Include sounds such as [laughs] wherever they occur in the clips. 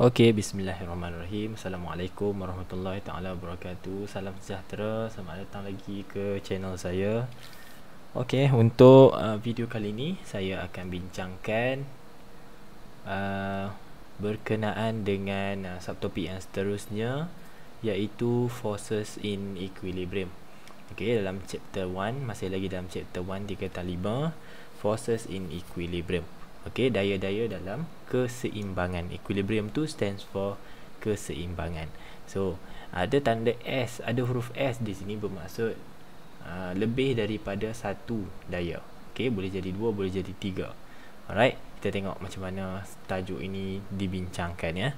Okey, bismillahirrahmanirrahim. Assalamualaikum warahmatullahi taala wabarakatuh. Salam sejahtera. Selamat datang lagi ke channel saya. Okey, untuk uh, video kali ini saya akan bincangkan uh, berkenaan dengan uh, subtopik yang seterusnya iaitu forces in equilibrium. Okey, dalam chapter 1, masih lagi dalam chapter 1 di kata 5, forces in equilibrium. Okey, daya-daya dalam keseimbangan. Equilibrium tu stands for keseimbangan. So, ada tanda S, ada huruf S di sini bermaksud uh, lebih daripada satu daya. Okey, boleh jadi dua, boleh jadi tiga. Alright, kita tengok macam mana tajuk ini dibincangkan ya.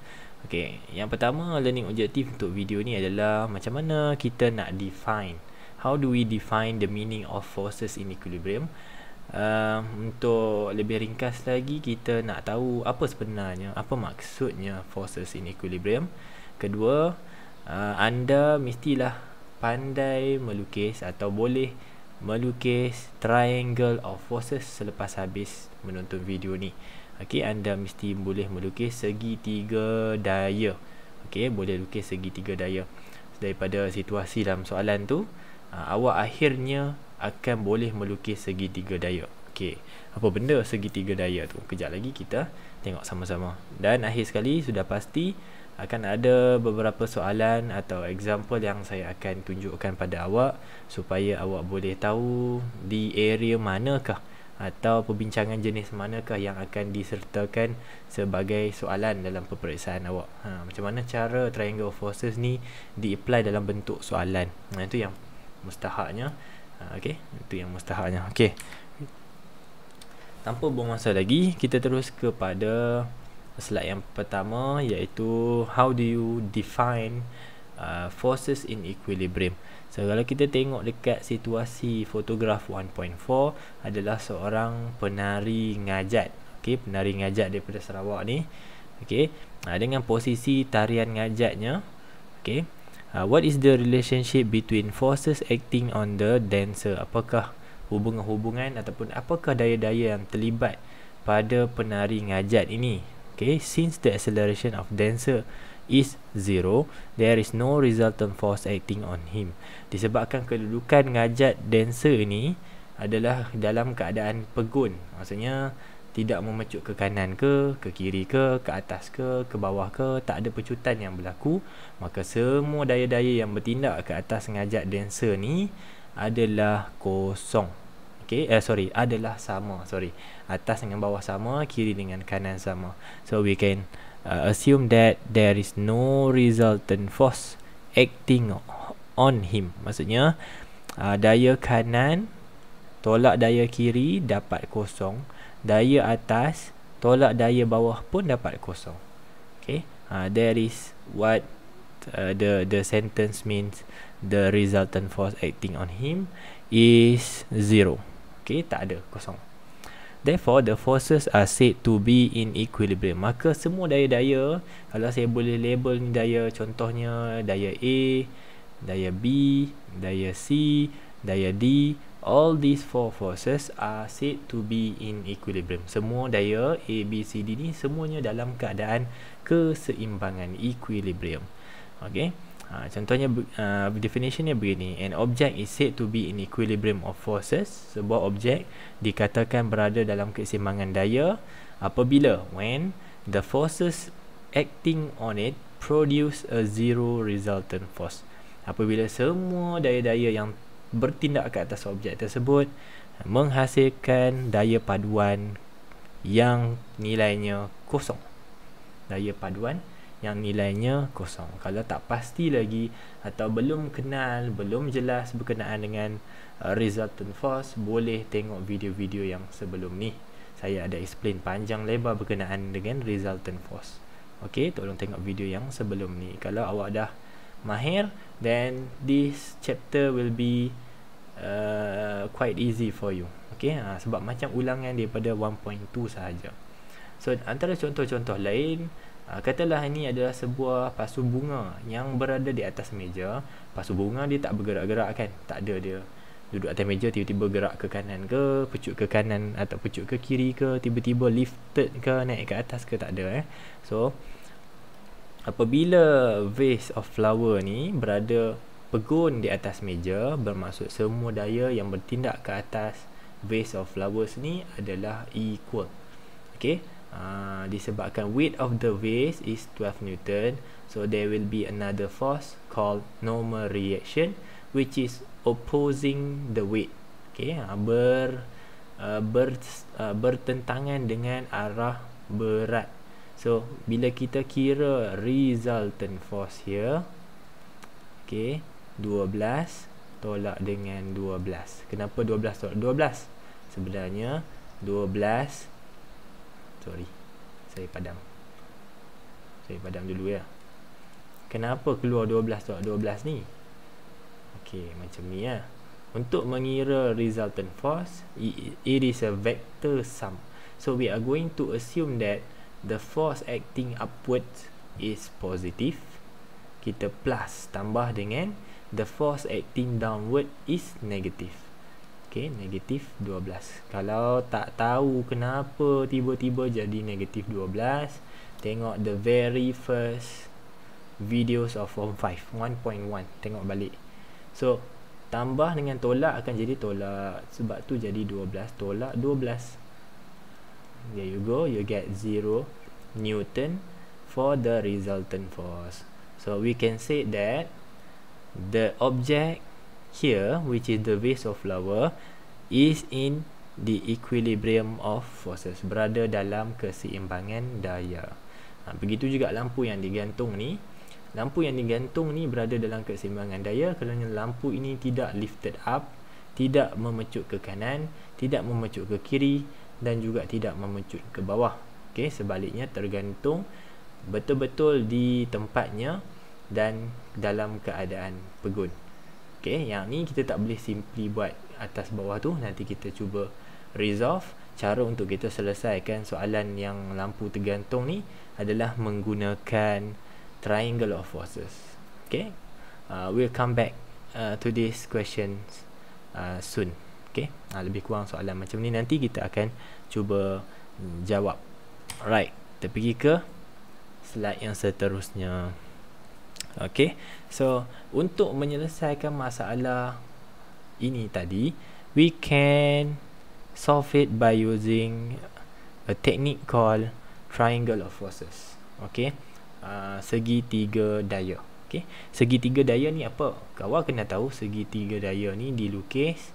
Okey, yang pertama learning objective untuk video ni adalah macam mana kita nak define How do we define the meaning of forces in equilibrium? Uh, untuk lebih ringkas lagi kita nak tahu apa sebenarnya apa maksudnya forces in equilibrium kedua uh, anda mestilah pandai melukis atau boleh melukis triangle of forces selepas habis menonton video ni Okay, anda mesti boleh melukis segitiga daya Okay, boleh lukis segitiga daya daripada situasi dalam soalan tu uh, awak akhirnya akan boleh melukis segitiga daya. Okey. Apa benda segitiga daya tu? Kejap lagi kita tengok sama-sama. Dan akhir sekali sudah pasti akan ada beberapa soalan atau example yang saya akan tunjukkan pada awak supaya awak boleh tahu di area manakah atau perbincangan jenis manakah yang akan disertakan sebagai soalan dalam peperiksaan awak. Ha, macam mana cara triangle forces ni di dalam bentuk soalan. Nah, ha, itu yang mustahaknya Ah, okey, itu yang mustahaknya. Okey. Tanpa buang masa lagi, kita terus kepada slide yang pertama iaitu how do you define uh, forces in equilibrium. So kalau kita tengok dekat situasi fotograf 1.4 adalah seorang penari ngajat. Okey, penari ngajat daripada Sarawak ni. Okey, uh, dengan posisi tarian ngajatnya. Okey uh, what is the relationship between forces acting on the dancer apakah hubungan-hubungan ataupun apakah daya-daya yang terlibat pada penari ngajat ini okay since the acceleration of dancer is zero there is no resultant force acting on him disebabkan kedudukan ngajat dancer ini adalah dalam keadaan pegun maksudnya tidak memecut ke kanan ke, ke kiri ke, ke atas ke, ke bawah ke, tak ada pecutan yang berlaku, maka semua daya-daya yang bertindak ke atas ngajak dancer ni adalah kosong. Okay, eh, sorry, adalah sama. Sorry, atas dengan bawah sama, kiri dengan kanan sama. So we can uh, assume that there is no resultant force acting on him. Maksudnya uh, daya kanan tolak daya kiri dapat kosong daya atas tolak daya bawah pun dapat kosong okay ha, there is what uh, the the sentence means the resultant force acting on him is zero okay tak ada kosong therefore the forces are said to be in equilibrium maka semua daya-daya kalau saya boleh label ni daya contohnya daya A daya B daya C daya D All these four forces are said to be in equilibrium. Semua daya A, B, C, D ni semuanya dalam keadaan keseimbangan equilibrium. Okay. Ha, contohnya uh, definitionnya begini An object is said to be in equilibrium of forces Sebuah objek dikatakan berada dalam keseimbangan daya Apabila when the forces acting on it produce a zero resultant force Apabila semua daya-daya yang bertindak ke atas objek tersebut menghasilkan daya paduan yang nilainya kosong daya paduan yang nilainya kosong kalau tak pasti lagi atau belum kenal belum jelas berkenaan dengan uh, resultant force boleh tengok video-video yang sebelum ni saya ada explain panjang lebar berkenaan dengan resultant force Okey, tolong tengok video yang sebelum ni kalau awak dah mahir then this chapter will be Uh, quite easy for you okay ha, sebab macam ulangan daripada 1.2 sahaja so antara contoh-contoh lain ha, katalah ini adalah sebuah pasu bunga yang berada di atas meja pasu bunga dia tak bergerak-gerak kan tak ada dia duduk atas meja tiba-tiba gerak ke kanan ke pucuk ke kanan atau pucuk ke kiri ke tiba-tiba lifted ke naik ke atas ke tak ada eh so apabila vase of flower ni berada pegun di atas meja bermaksud semua daya yang bertindak ke atas base of flowers ni adalah equal ok uh, disebabkan weight of the vase is 12 newton so there will be another force called normal reaction which is opposing the weight ok uh, ber, uh, ber, uh, bertentangan dengan arah berat so bila kita kira resultant force here Okay, 12 tolak dengan 12. Kenapa 12 tolak 12? Sebenarnya 12 sorry. Saya padam. Saya padam dulu ya. Kenapa keluar 12 tolak 12 ni? Okey, macam ni ya. Untuk mengira resultant force, it is a vector sum. So we are going to assume that the force acting upwards is positive. Kita plus tambah dengan the force acting downward is negative. Okay, negatif 12. Kalau tak tahu kenapa tiba-tiba jadi negatif 12, tengok the very first videos of form 5, 1.1. Tengok balik. So, tambah dengan tolak akan jadi tolak. Sebab tu jadi 12, tolak 12. There you go, you get 0 Newton for the resultant force. So, we can say that the object here which is the vase of flower is in the equilibrium of forces berada dalam keseimbangan daya ha, begitu juga lampu yang digantung ni lampu yang digantung ni berada dalam keseimbangan daya kerana lampu ini tidak lifted up tidak memecut ke kanan tidak memecut ke kiri dan juga tidak memecut ke bawah okay, sebaliknya tergantung betul-betul di tempatnya dan dalam keadaan pegun. okay? yang ni kita tak boleh simply buat atas bawah tu. Nanti kita cuba resolve cara untuk kita selesaikan soalan yang lampu tergantung ni adalah menggunakan triangle of forces. Okey. Uh, we'll come back uh, to this questions uh, soon. Okey. Uh, lebih kurang soalan macam ni nanti kita akan cuba jawab. Alright. Kita pergi ke slide yang seterusnya. Okey. So, untuk menyelesaikan masalah ini tadi, we can solve it by using a technique called triangle of forces. Okey. Uh, segi tiga daya. Okey. Segi tiga daya ni apa? Kau kena tahu segi tiga daya ni dilukis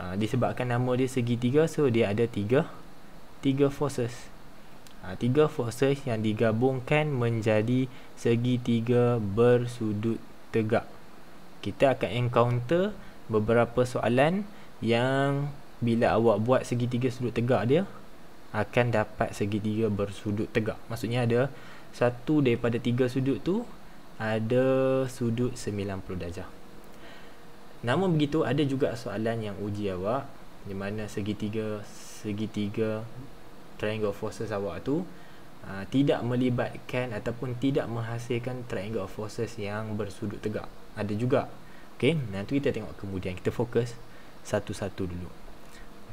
uh, disebabkan nama dia segi tiga, so dia ada tiga tiga forces. Ha, tiga forces yang digabungkan menjadi segitiga bersudut tegak. Kita akan encounter beberapa soalan yang bila awak buat segitiga sudut tegak dia akan dapat segitiga bersudut tegak. Maksudnya ada satu daripada tiga sudut tu ada sudut 90 darjah. Namun begitu ada juga soalan yang uji awak di mana segitiga segitiga triangle of forces awak tu uh, tidak melibatkan ataupun tidak menghasilkan triangle of forces yang bersudut tegak. Ada juga. Nah nanti kita tengok kemudian kita fokus satu-satu dulu.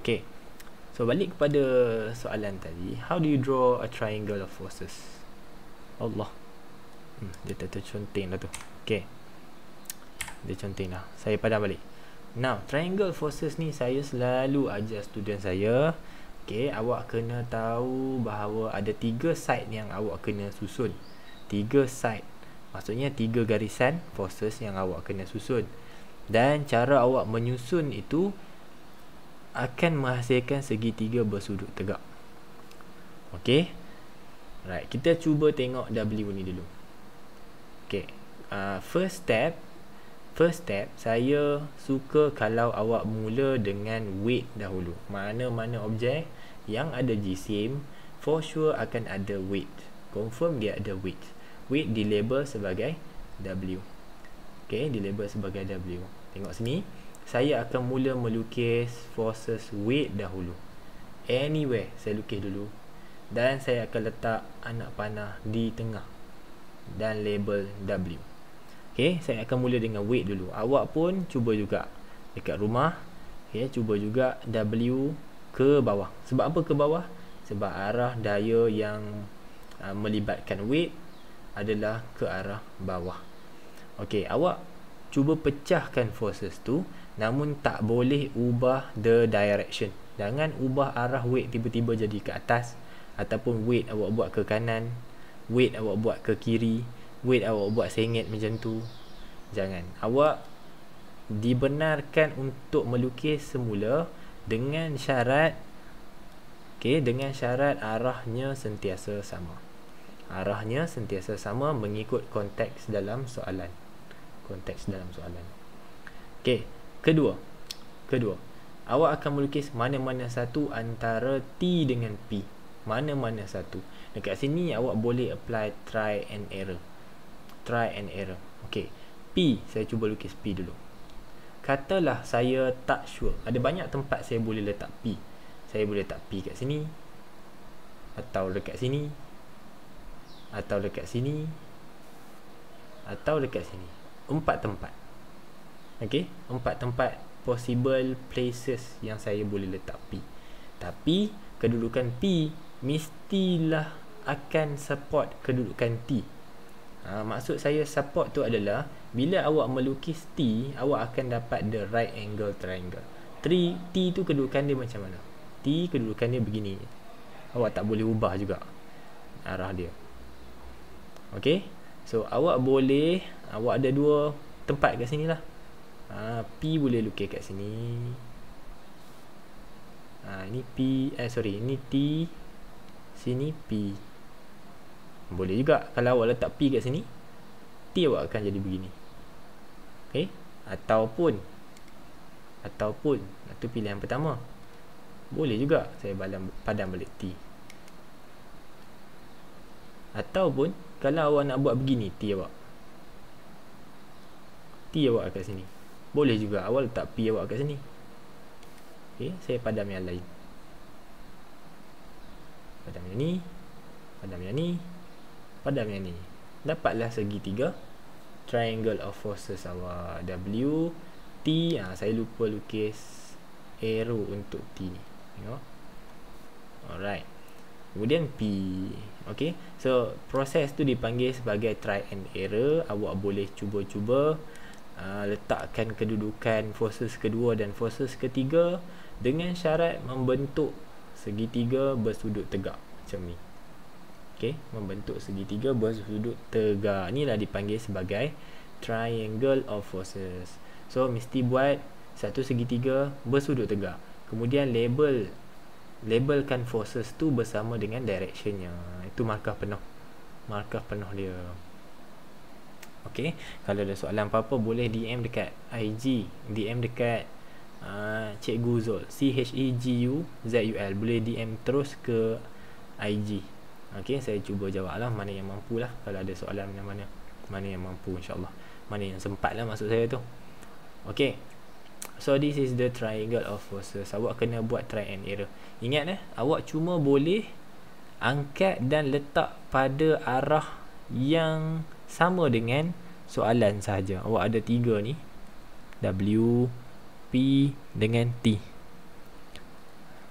Okey. So balik kepada soalan tadi, how do you draw a triangle of forces? Allah. Hmm, dia tak tercunting dah tu. Okey. Dia cunting dah. Saya padam balik. Now, triangle forces ni saya selalu ajar student saya. Okay, awak kena tahu bahawa ada tiga side yang awak kena susun. Tiga side. Maksudnya tiga garisan forces yang awak kena susun. Dan cara awak menyusun itu akan menghasilkan segitiga bersudut tegak. Okay. Right, kita cuba tengok W ni dulu. Okay, uh, first step First step, saya suka kalau awak mula dengan weight dahulu. Mana-mana objek yang ada jisim, for sure akan ada weight. Confirm dia ada weight. Weight dilabel sebagai W. Okay, dilabel sebagai W. Tengok sini. Saya akan mula melukis forces weight dahulu. Anywhere, saya lukis dulu. Dan saya akan letak anak panah di tengah. Dan label W. Okay, saya akan mula dengan weight dulu. Awak pun cuba juga dekat rumah. Okay, cuba juga W ke bawah. Sebab apa ke bawah? Sebab arah daya yang uh, melibatkan weight adalah ke arah bawah. Okay, awak cuba pecahkan forces tu. Namun tak boleh ubah the direction. Jangan ubah arah weight tiba-tiba jadi ke atas. Ataupun weight awak buat ke kanan. Weight awak buat ke kiri. Wait lah, awak buat sengit macam tu Jangan Awak Dibenarkan untuk melukis semula Dengan syarat Okay Dengan syarat arahnya sentiasa sama Arahnya sentiasa sama Mengikut konteks dalam soalan Konteks dalam soalan Okay Kedua Kedua Awak akan melukis mana-mana satu Antara T dengan P Mana-mana satu Dekat sini awak boleh apply try and error try and error. Okey. P, saya cuba lukis P dulu. Katalah saya tak sure. Ada banyak tempat saya boleh letak P. Saya boleh letak P kat sini atau dekat sini atau dekat sini atau dekat sini. Empat tempat. Okey, empat tempat possible places yang saya boleh letak P. Tapi kedudukan P mestilah akan support kedudukan T. Ha, maksud saya support tu adalah bila awak melukis T, awak akan dapat the right angle triangle. T, T tu kedudukan dia macam mana? T kedudukan dia begini. Awak tak boleh ubah juga arah dia. Okay? So, awak boleh, awak ada dua tempat kat sini lah. Ha, P boleh lukis kat sini. Ha, ini P, eh sorry, ini T. Sini P. Boleh juga kalau awak letak P kat sini T awak akan jadi begini Ok Ataupun Ataupun Itu pilihan pertama Boleh juga saya padam, padam balik T Ataupun Kalau awak nak buat begini T awak T awak kat sini Boleh juga awak letak P awak kat sini Ok saya padam yang lain Padam yang ni Padam yang ni padangan ni dapatlah segitiga triangle of forces awak W T ha, saya lupa lukis arrow untuk T tengok alright kemudian P Okay. so proses tu dipanggil sebagai try and error awak boleh cuba-cuba uh, letakkan kedudukan forces kedua dan forces ketiga dengan syarat membentuk segitiga bersudut tegak macam ni okay, membentuk segitiga bersudut tegak. Ni lah dipanggil sebagai triangle of forces. So mesti buat satu segitiga bersudut tegak. Kemudian label labelkan forces tu bersama dengan directionnya. Itu markah penuh. Markah penuh dia. Okey, kalau ada soalan apa-apa boleh DM dekat IG, DM dekat Uh, Cikgu Zul C-H-E-G-U-Z-U-L Boleh DM terus ke IG Okey, saya cuba jawablah mana yang mampu lah kalau ada soalan yang mana mana yang mampu insyaallah Mana yang sempat lah maksud saya tu. Okey. So this is the triangle of forces. Awak kena buat try and error. Ingat eh, awak cuma boleh angkat dan letak pada arah yang sama dengan soalan sahaja. Awak ada tiga ni. W, P dengan T.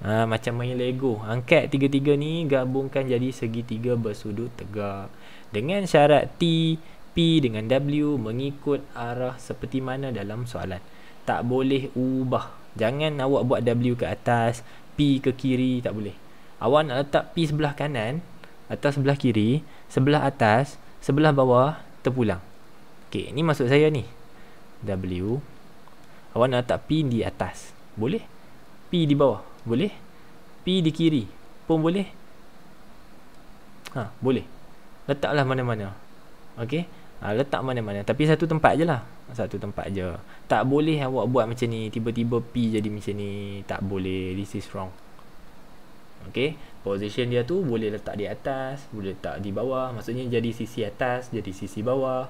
Ha, macam main Lego. Angkat tiga-tiga ni gabungkan jadi segitiga bersudut tegak. Dengan syarat T, P dengan W mengikut arah seperti mana dalam soalan. Tak boleh ubah. Jangan awak buat W ke atas, P ke kiri, tak boleh. Awak nak letak P sebelah kanan, atau sebelah kiri, sebelah atas, sebelah bawah, terpulang. Okey, ni maksud saya ni. W. Awak nak letak P di atas. Boleh? P di bawah boleh P di kiri pun boleh ha, boleh letaklah mana-mana ok ha, letak mana-mana tapi satu tempat je lah satu tempat je tak boleh awak buat macam ni tiba-tiba P jadi macam ni tak boleh this is wrong ok position dia tu boleh letak di atas boleh letak di bawah maksudnya jadi sisi atas jadi sisi bawah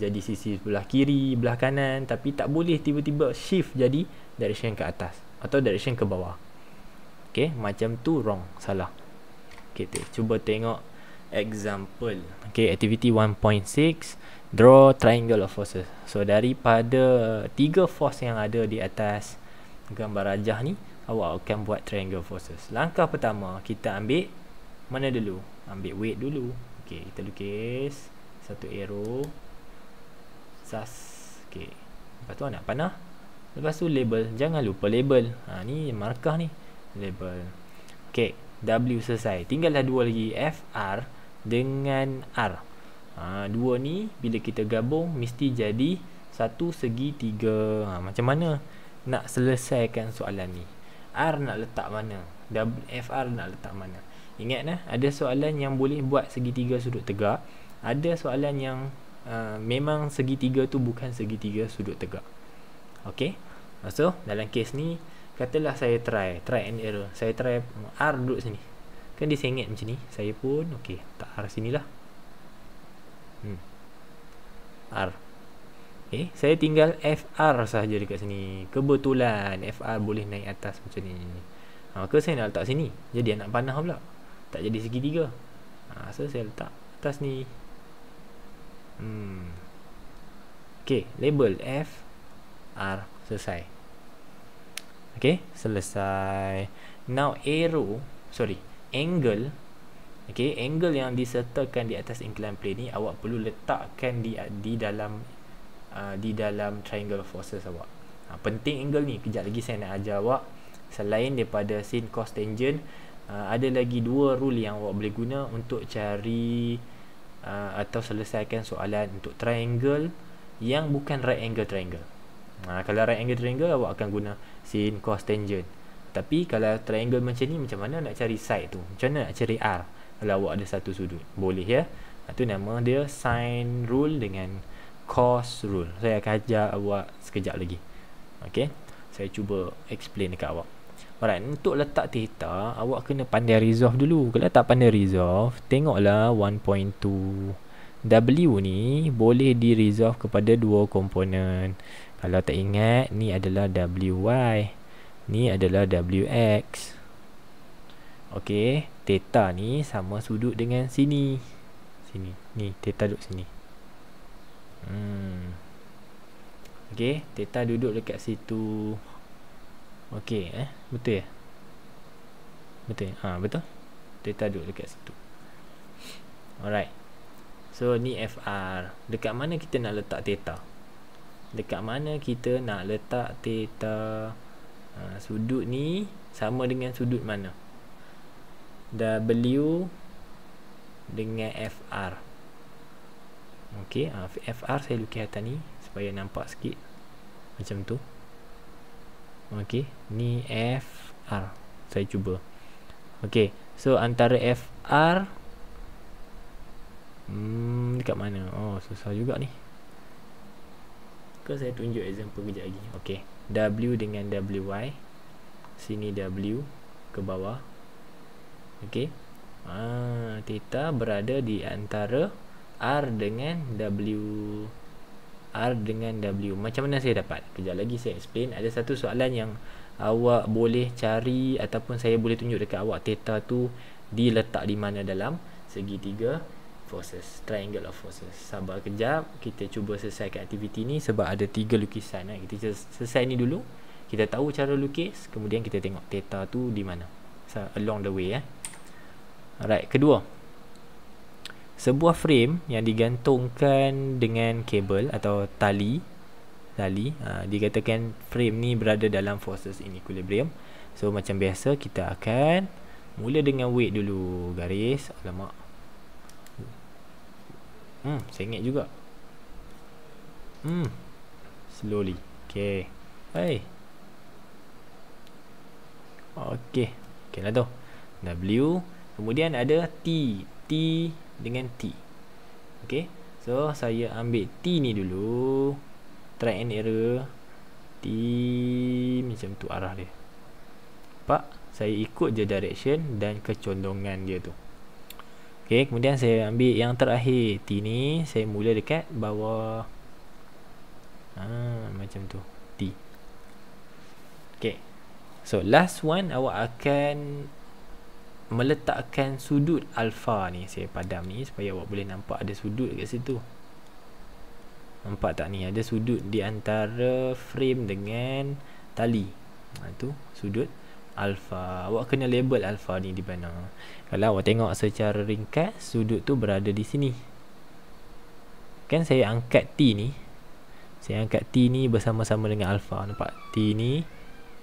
jadi sisi belah kiri belah kanan tapi tak boleh tiba-tiba shift jadi direction ke atas atau direction ke bawah Okay, macam tu wrong, salah. Okay, te, cuba tengok example. Okay, activity 1.6. Draw triangle of forces. So, daripada tiga force yang ada di atas gambar rajah ni, awak akan buat triangle forces. Langkah pertama, kita ambil mana dulu? Ambil weight dulu. Okay, kita lukis satu arrow. Sas. Okay. Lepas tu anak panah. Lepas tu label. Jangan lupa label. Ha, ni markah ni label ok W selesai tinggallah dua lagi F R dengan R ha, dua ni bila kita gabung mesti jadi satu segi tiga ha, macam mana nak selesaikan soalan ni R nak letak mana FR nak letak mana ingat lah ada soalan yang boleh buat segitiga sudut tegak ada soalan yang uh, memang segitiga tu bukan segitiga sudut tegak ok so dalam kes ni Katalah saya try Try and error Saya try R duduk sini Kan dia sengit macam ni Saya pun Okay Tak R sini lah hmm. R Okay eh, Saya tinggal FR sahaja dekat sini Kebetulan FR boleh naik atas macam ni ha, Maka saya nak letak sini Jadi anak panah pula Tak jadi segitiga ha, So saya letak atas ni hmm. Okay Label F R Selesai Okay, selesai. Now arrow, sorry, angle. Okay, angle yang disertakan di atas inclined plane ni awak perlu letakkan di di dalam uh, di dalam triangle forces awak. Ha, penting angle ni. Kejap lagi saya nak ajar awak. Selain daripada sin cos tangent, uh, ada lagi dua rule yang awak boleh guna untuk cari uh, atau selesaikan soalan untuk triangle yang bukan right angle triangle ha, Kalau right angle triangle Awak akan guna sin cos tangent Tapi kalau triangle macam ni Macam mana nak cari side tu Macam mana nak cari R Kalau awak ada satu sudut Boleh ya Itu ha, nama dia sin rule dengan cos rule Saya akan ajar awak sekejap lagi Okay Saya cuba explain dekat awak Alright, untuk letak theta, awak kena pandai resolve dulu. Kalau tak pandai resolve, tengoklah 1.2. W ni boleh di-resolve kepada dua komponen. Kalau tak ingat, ni adalah WY. Ni adalah WX. Okey, theta ni sama sudut dengan sini. Sini. Ni, theta duduk sini. Hmm. Okey, theta duduk dekat situ. Okey, eh? Betul ya? Betul. Ah, ha, betul. Theta duduk dekat situ. Alright. So, ni FR. Dekat mana kita nak letak theta? dekat mana kita nak letak theta ha, uh, sudut ni sama dengan sudut mana W dengan FR ok ha, uh, FR saya lukis atas ni supaya nampak sikit macam tu ok ni FR saya cuba ok so antara FR hmm, dekat mana oh susah juga ni suka saya tunjuk example kejap lagi okay. W dengan WY sini W ke bawah ok ah, ha, theta berada di antara R dengan W R dengan W macam mana saya dapat kejap lagi saya explain ada satu soalan yang awak boleh cari ataupun saya boleh tunjuk dekat awak theta tu diletak di mana dalam segitiga forces triangle of forces sabar kejap kita cuba selesaikan aktiviti ni sebab ada tiga lukisan eh. kita selesai ni dulu kita tahu cara lukis kemudian kita tengok theta tu di mana so, along the way eh. alright kedua sebuah frame yang digantungkan dengan kabel atau tali tali uh, dikatakan frame ni berada dalam forces in equilibrium so macam biasa kita akan mula dengan weight dulu garis alamak Hmm, sengit juga. Hmm. Slowly. Okay. hey. Okay. Okay lah tu. W. Kemudian ada T. T dengan T. Okay. So, saya ambil T ni dulu. Try and error. T macam tu arah dia. Pak, saya ikut je direction dan kecondongan dia tu. Okey, kemudian saya ambil yang terakhir T ni, saya mula dekat bawah. Ha, macam tu. T. Okey. So last one awak akan meletakkan sudut alfa ni. Saya padam ni supaya awak boleh nampak ada sudut dekat situ. Nampak tak ni? Ada sudut di antara frame dengan tali. Ha tu, sudut alpha awak kena label alpha ni di mana kalau awak tengok secara ringkas sudut tu berada di sini kan saya angkat t ni saya angkat t ni bersama-sama dengan alpha nampak t ni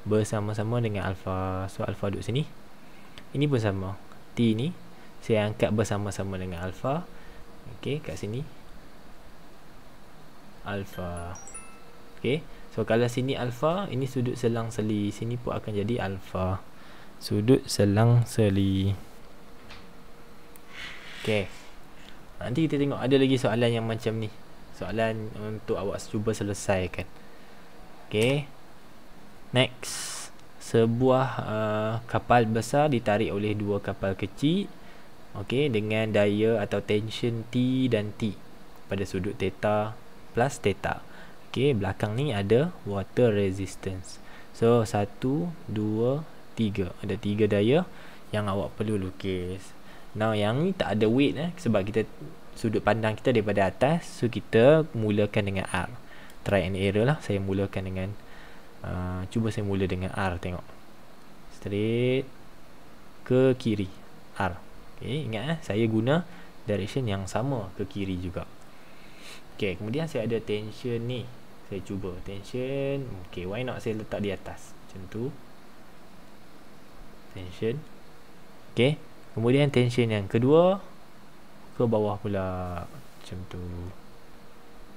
bersama-sama dengan alpha so alpha duduk sini ini pun sama t ni saya angkat bersama-sama dengan alpha okey kat sini alpha okey So kalau sini alfa, ini sudut selang seli. Sini pun akan jadi alfa. Sudut selang seli. Okay, Nanti kita tengok ada lagi soalan yang macam ni. Soalan untuk awak cuba selesaikan. Okay, Next. Sebuah uh, kapal besar ditarik oleh dua kapal kecil. okay, dengan daya atau tension T dan T pada sudut theta plus theta okay, belakang ni ada water resistance so satu, dua, tiga ada tiga daya yang awak perlu lukis now yang ni tak ada weight eh, sebab kita sudut pandang kita daripada atas so kita mulakan dengan R try and error lah saya mulakan dengan uh, cuba saya mula dengan R tengok straight ke kiri R okay, ingat eh, saya guna direction yang sama ke kiri juga Okay, kemudian saya ada tension ni saya cuba tension ok why not saya letak di atas macam tu tension ok kemudian tension yang kedua ke bawah pula macam tu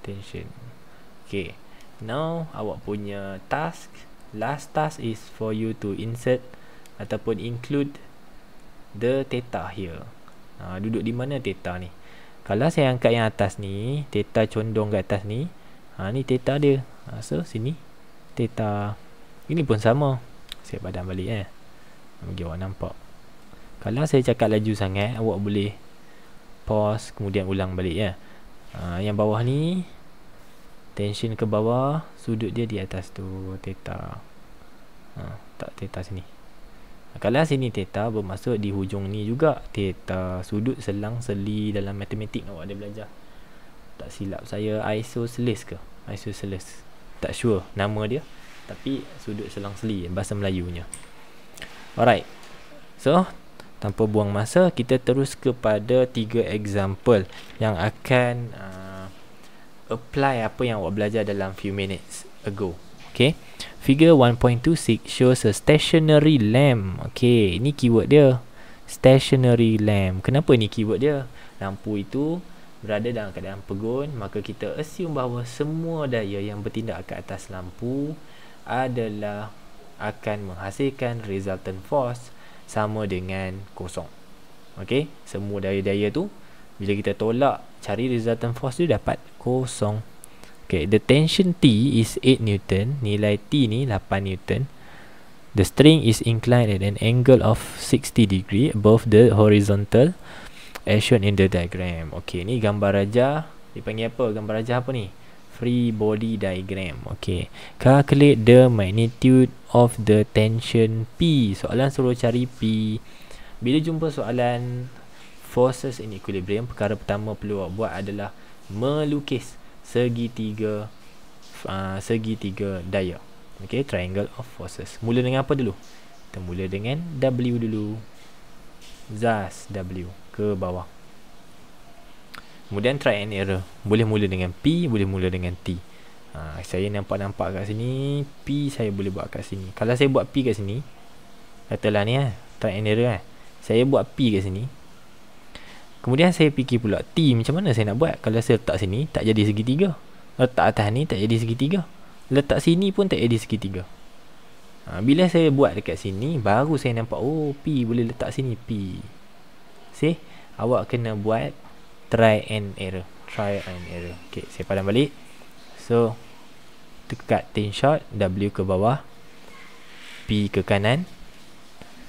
tension ok now awak punya task last task is for you to insert ataupun include the theta here ha, duduk di mana theta ni kalau saya angkat yang atas ni theta condong ke atas ni ha, ni theta dia ha, so sini theta ini pun sama saya padam balik eh bagi awak nampak kalau saya cakap laju sangat awak boleh pause kemudian ulang balik ya. ha, yang bawah ni tension ke bawah sudut dia di atas tu theta ha, tak theta sini ha, kalau sini theta bermaksud di hujung ni juga theta sudut selang seli dalam matematik awak ada belajar tak silap saya isosceles ke isosceles tak sure nama dia tapi sudut selang seli bahasa Melayunya alright so tanpa buang masa kita terus kepada tiga example yang akan uh, apply apa yang awak belajar dalam few minutes ago okay figure 1.26 shows a stationary lamp okay ini keyword dia stationary lamp kenapa ni keyword dia lampu itu berada dalam keadaan pegun maka kita assume bahawa semua daya yang bertindak ke atas lampu adalah akan menghasilkan resultant force sama dengan kosong ok, semua daya-daya tu bila kita tolak, cari resultant force tu dapat kosong ok, the tension T is 8 newton nilai T ni 8 newton the string is inclined at an angle of 60 degree above the horizontal as shown in the diagram ok ni gambar raja dipanggil apa gambar raja apa ni free body diagram ok calculate the magnitude of the tension P soalan suruh cari P bila jumpa soalan forces in equilibrium perkara pertama perlu awak buat adalah melukis segitiga uh, ah, segitiga daya ok triangle of forces mula dengan apa dulu kita mula dengan W dulu ZAS W ke bawah. Kemudian try and error. Boleh mula dengan P, boleh mula dengan T. Ha, saya nampak-nampak kat sini, P saya boleh buat kat sini. Kalau saya buat P kat sini, katalah ni eh, try and error eh. Saya buat P kat sini. Kemudian saya fikir pula T macam mana saya nak buat? Kalau saya letak sini, tak jadi segitiga. Letak atas ni tak jadi segitiga. Letak sini pun tak jadi segitiga. Ha, bila saya buat dekat sini, baru saya nampak oh P boleh letak sini P masih awak kena buat try and error try and error okey saya padam balik so tekat tin shot w ke bawah p ke kanan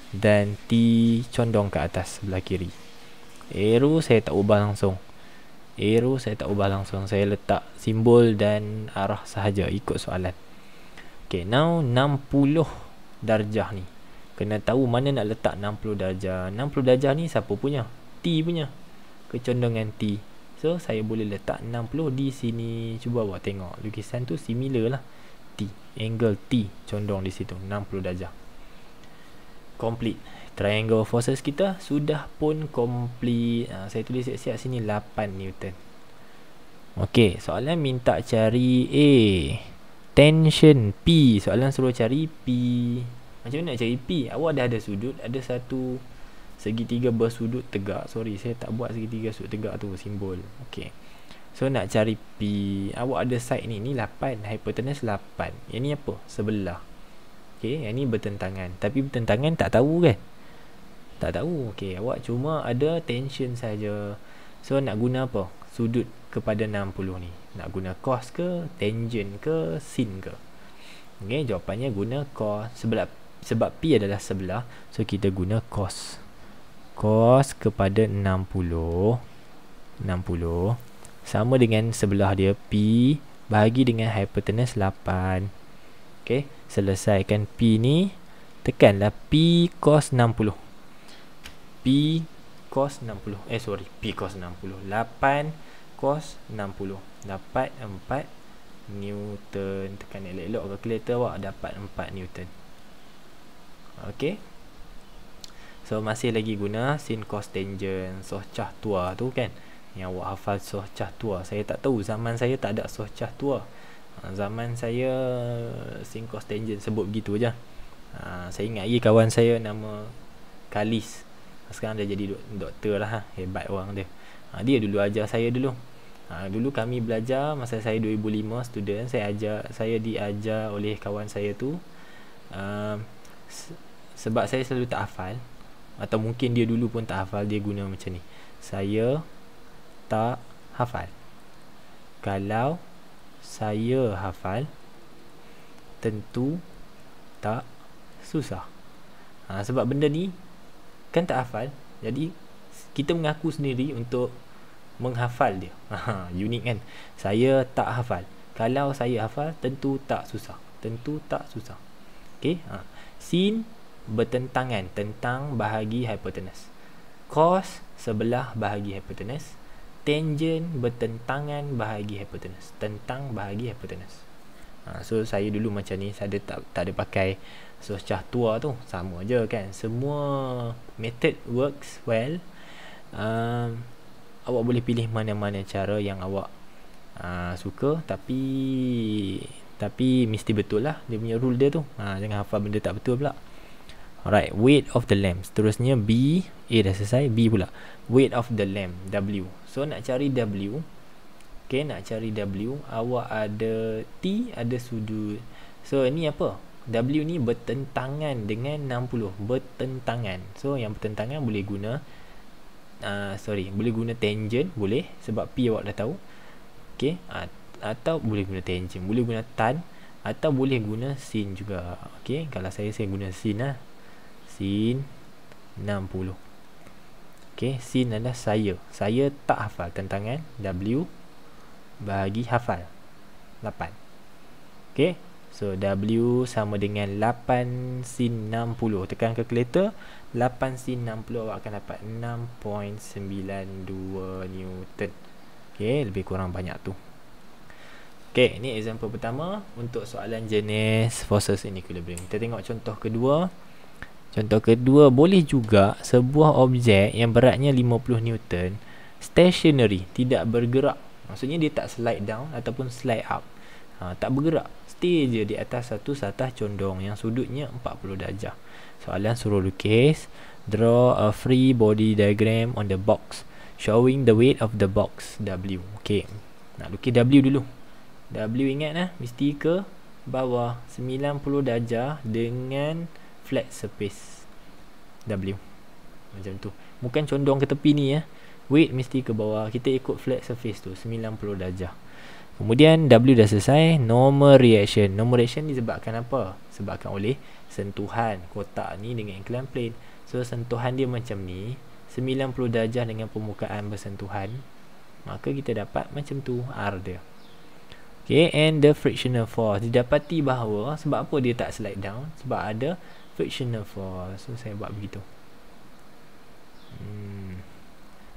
dan t condong ke atas sebelah kiri arrow saya tak ubah langsung arrow saya tak ubah langsung saya letak simbol dan arah sahaja ikut soalan Okay, now 60 darjah ni kena tahu mana nak letak 60 darjah 60 darjah ni siapa punya T punya kecondongan T so saya boleh letak 60 di sini cuba awak tengok lukisan tu similar lah T angle T condong di situ 60 darjah complete triangle forces kita sudah pun complete ha, saya tulis siap-siap sini 8 Newton ok soalan minta cari A tension P soalan suruh cari P macam mana nak cari P Awak ada ada sudut Ada satu Segitiga bersudut tegak Sorry saya tak buat segitiga sudut tegak tu Simbol Okay So nak cari P Awak ada side ni Ni 8 Hypotenuse 8 Yang ni apa? Sebelah Okay Yang ni bertentangan Tapi bertentangan tak tahu kan? Tak tahu Okay Awak cuma ada tension saja. So nak guna apa? Sudut kepada 60 ni Nak guna cos ke Tangent ke Sin ke Okay Jawapannya guna cos Sebelah sebab P adalah sebelah so kita guna cos cos kepada 60 60 sama dengan sebelah dia P bahagi dengan hypotenuse 8 ok selesaikan P ni tekanlah P cos 60 P cos 60 eh sorry P cos 60 8 cos 60 dapat 4 Newton tekan elok-elok kalkulator awak dapat 4 Newton Okay, so masih lagi guna sin cos tangent soh cah tua tu kan yang awak hafal soh cah tua saya tak tahu zaman saya tak ada soh cah tua ha, zaman saya sin cos tangent sebut begitu aje ha, saya ingat lagi kawan saya nama Kalis sekarang dia jadi doktor lah ha. hebat orang dia dia dulu ajar saya dulu ha, dulu kami belajar masa saya 2005 student saya ajar saya diajar oleh kawan saya tu uh, sebab saya selalu tak hafal atau mungkin dia dulu pun tak hafal dia guna macam ni saya tak hafal kalau saya hafal tentu tak susah ha, sebab benda ni kan tak hafal jadi kita mengaku sendiri untuk menghafal dia [laughs] ha, unik kan saya tak hafal kalau saya hafal tentu tak susah tentu tak susah Okay. ha sin bertentangan tentang bahagi hipotenus cos sebelah bahagi hipotenus tangent bertentangan bahagi hipotenus tentang bahagi hipotenus ha, so saya dulu macam ni saya ada, tak, tak ada pakai surcah tua tu sama je kan semua method works well um, awak boleh pilih mana-mana cara yang awak uh, suka tapi tapi mesti betul lah dia punya rule dia tu ha, jangan hafal benda tak betul pula alright weight of the lamb seterusnya B A dah selesai B pula weight of the lamb W so nak cari W Okay, nak cari W awak ada T ada sudut so ni apa W ni bertentangan dengan 60 bertentangan so yang bertentangan boleh guna uh, sorry boleh guna tangent boleh sebab P awak dah tahu Okay, uh, atau boleh guna tangent boleh guna tan atau boleh guna sin juga okey kalau saya saya guna sin lah sin 60 okey sin adalah saya saya tak hafal tentangan w bagi hafal 8 okey so w sama dengan 8 sin 60 tekan kalkulator 8 sin 60 awak akan dapat 6.92 newton Okay, lebih kurang banyak tu Okay, ini example pertama untuk soalan jenis forces in equilibrium. Kita tengok contoh kedua. Contoh kedua, boleh juga sebuah objek yang beratnya 50 Newton stationary, tidak bergerak. Maksudnya dia tak slide down ataupun slide up. Ha, tak bergerak. Stay je di atas satu satah condong yang sudutnya 40 darjah. Soalan suruh lukis. Draw a free body diagram on the box showing the weight of the box W. Okay, nak lukis W dulu. W ingat lah Mesti ke bawah 90 darjah dengan flat surface W Macam tu Bukan condong ke tepi ni ya eh. Weight mesti ke bawah Kita ikut flat surface tu 90 darjah Kemudian W dah selesai Normal reaction Normal reaction ni sebabkan apa? Sebabkan oleh sentuhan kotak ni dengan inclined plane So sentuhan dia macam ni 90 darjah dengan permukaan bersentuhan Maka kita dapat macam tu R dia Okay, and the frictional force didapati bahawa sebab apa dia tak slide down sebab ada frictional force. So saya buat begitu. Hmm.